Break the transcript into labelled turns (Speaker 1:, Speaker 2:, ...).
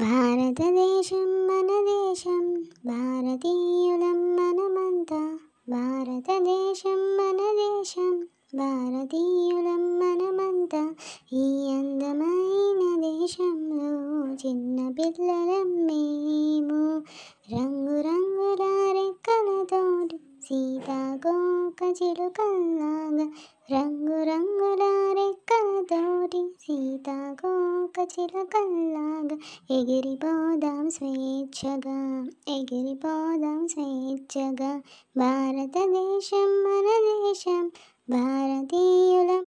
Speaker 1: భారతదేశం మన దేశం భారతీయులం మనమంతా భారతదేశం మన దేశం భారతీయులం మనమంతా ఈ అందమైన దేశంలో చిన్న పిల్లలం మేము రంగురంగుల రెక్కలతో సీతాకోక చిలుకల్లాగా రంగురంగుల పాటి సీతాకోక చిలకల్లాగా ఎగిరిపోదాం స్వేచ్ఛగా ఎగిరిపోదాం స్వేచ్ఛగా భారతదేశం మన దేశం భారతీయ